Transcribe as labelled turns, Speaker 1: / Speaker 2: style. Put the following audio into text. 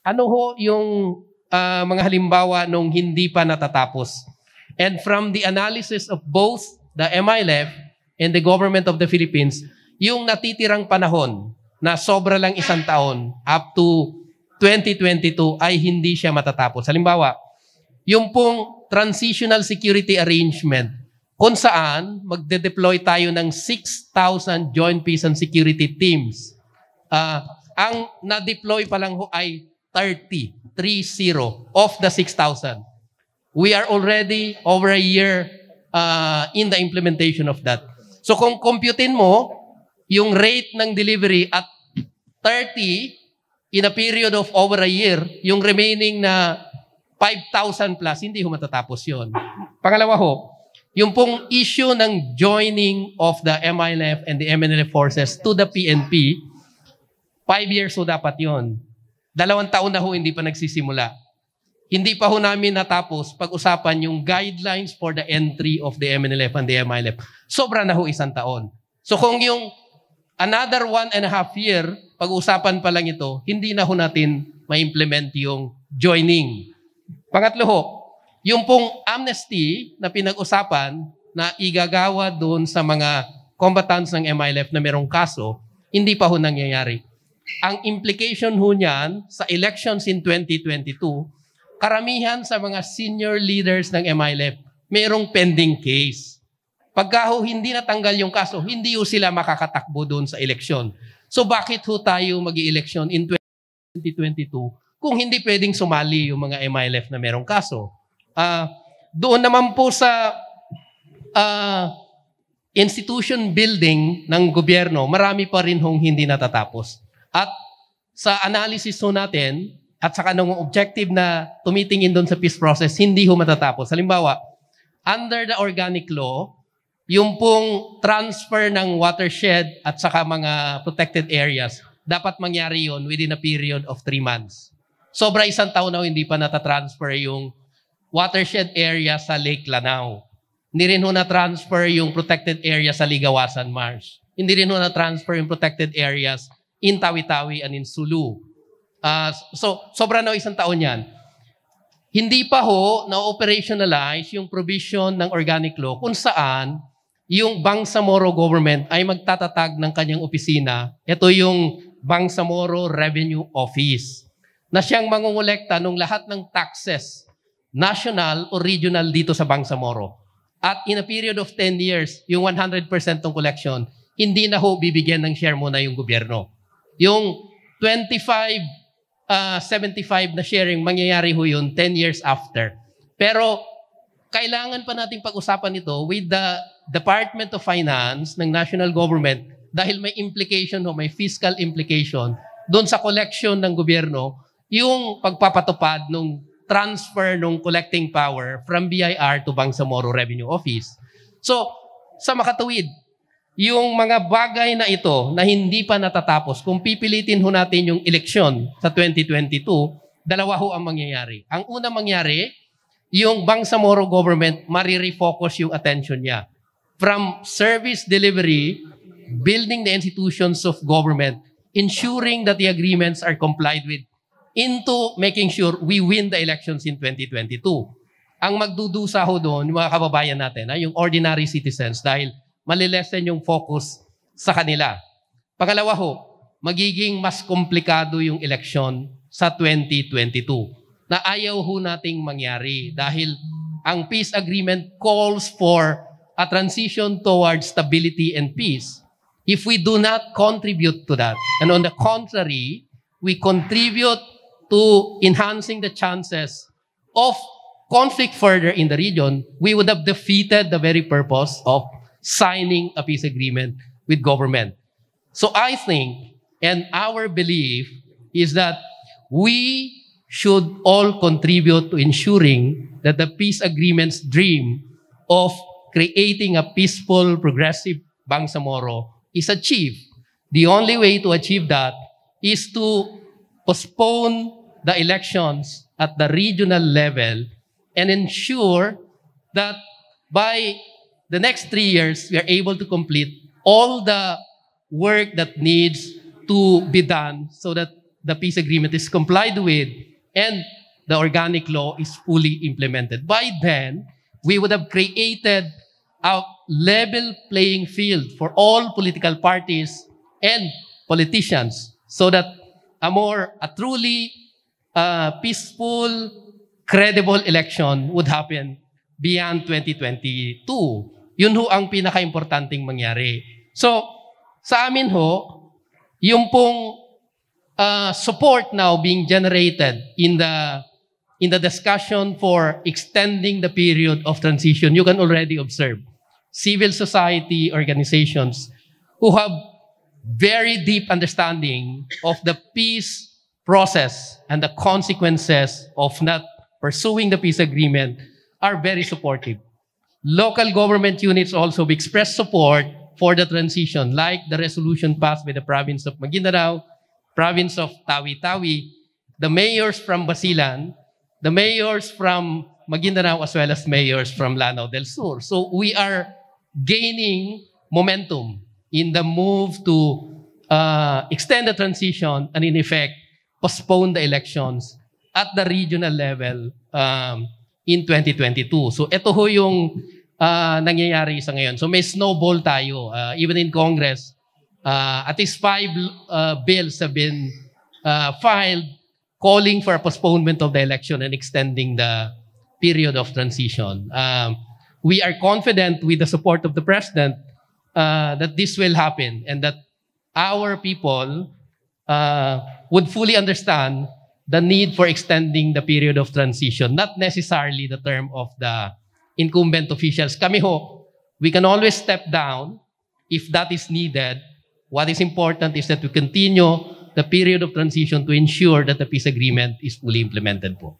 Speaker 1: Ano ho yung uh, mga halimbawa nung hindi pa natatapos? And from the analysis of both the MILF e and the government of the Philippines, yung natitirang panahon na sobra lang isang taon up to 2022 ay hindi siya matatapos. Halimbawa, yung pong transitional security arrangement kung saan magde-deploy tayo ng 6,000 Joint Peace and Security Teams. Uh, ang na-deploy pa lang ho ay 30, 3 of the 6,000. We are already over a year uh, in the implementation of that. So kung computein mo yung rate ng delivery at 30 in a period of over a year, yung remaining na 5,000 plus, hindi ho matatapos yon. Pangalawa ho, yung pong issue ng joining of the MILF and the MNLF forces to the PNP, five years so dapat yon. Dalawang taon na ho hindi pa nagsisimula. Hindi pa ho namin natapos pag-usapan yung guidelines for the entry of the MNLF and the MILF. Sobra na ho isang taon. So kung yung another one and a half year, pag-usapan pa lang ito, hindi na ho natin ma-implement yung joining. Pangatlo ho, yung pong amnesty na pinag-usapan na igagawa doon sa mga combatants ng MILF na merong kaso, hindi pa ho nangyayari. Ang implication ho niyan sa elections in 2022, karamihan sa mga senior leaders ng MILF, merong pending case. Pagka ho hindi natanggal yung kaso, hindi ho sila makakatakbo doon sa eleksyon. So bakit ho tayo mag election in 2022 kung hindi pwedeng sumali yung mga MILF na merong kaso? Uh, doon naman po sa uh, institution building ng gobyerno, marami pa rin hong hindi natatapos. At sa analysis natin, at saka ng objective na tumitingin doon sa peace process, hindi ho matatapos. Halimbawa, under the organic law, yung pong transfer ng watershed at saka mga protected areas, dapat mangyari yon within a period of three months. Sobra isang taon na hindi pa natatransfer yung watershed area sa Lake Lanao. Hindi rin ho na-transfer yung protected area sa Ligawasan Mars. Hindi rin ho na-transfer yung protected areas in Tawi-Tawi and in Sulu. Uh, so, sobra na isang taon yan. Hindi pa ho na-operationalize yung provision ng organic law kung saan yung Bangsamoro government ay magtatatag ng kanyang opisina. Ito yung Bangsamoro Revenue Office na siyang mangungulekta ng lahat ng taxes national o regional dito sa Bangsamoro. At in a period of 10 years, yung 100% ng collection, hindi na ho bibigyan ng share muna yung gobyerno. Yung 25, uh, 75 na sharing, mangyayari ho yun 10 years after. Pero kailangan pa nating pag-usapan ito with the Department of Finance ng national government dahil may implication o may fiscal implication doon sa collection ng gobyerno yung pagpapatupad ng transfer ng collecting power from BIR to Bangsamoro Revenue Office. So, sa makatawid, yung mga bagay na ito na hindi pa natatapos, kung pipilitin ho natin yung eleksyon sa 2022, dalawa ho ang mangyayari. Ang una mangyari, yung Bangsamoro government, marirefocus yung attention niya. From service delivery, building the institutions of government, ensuring that the agreements are complied with, into making sure we win the elections in 2022. Ang magdudusa ho doon, yung mga kababayan natin, ha, yung ordinary citizens, dahil malilesen yung focus sa kanila. Pangalawa ho, magiging mas komplikado yung election sa 2022 na ayaw ho nating mangyari dahil ang peace agreement calls for a transition towards stability and peace. If we do not contribute to that, and on the contrary, we contribute to enhancing the chances of conflict further in the region, we would have defeated the very purpose of signing a peace agreement with government. So I think, and our belief is that we should all contribute to ensuring that the peace agreement's dream of creating a peaceful, progressive Bangsamoro is achieved. The only way to achieve that is to postpone the elections at the regional level and ensure that by the next three years, we are able to complete all the work that needs to be done so that the peace agreement is complied with and the organic law is fully implemented. By then, we would have created a level playing field for all political parties and politicians so that a more, a truly uh, peaceful, credible election would happen beyond 2022. Yun ho ang pinaka-importanting mangyari. So, sa amin ho, yung pong uh, support now being generated in the in the discussion for extending the period of transition, you can already observe civil society organizations who have very deep understanding of the peace process and the consequences of not pursuing the peace agreement are very supportive local government units also expressed support for the transition, like the resolution passed by the province of Maguindanao, province of Tawi-Tawi, the mayors from Basilan, the mayors from Maguindanao, as well as mayors from Lanao del Sur. So we are gaining momentum in the move to uh, extend the transition and, in effect, postpone the elections at the regional level um, in 2022. So ito ho yung uh, nangyayari sa ngayon. So may snowball tayo. Uh, even in Congress, uh, at least five uh, bills have been uh, filed calling for postponement of the election and extending the period of transition. Um, we are confident with the support of the president uh, that this will happen and that our people uh, would fully understand the need for extending the period of transition, not necessarily the term of the incumbent officials. Kami ho, we can always step down if that is needed. What is important is that we continue the period of transition to ensure that the peace agreement is fully implemented po.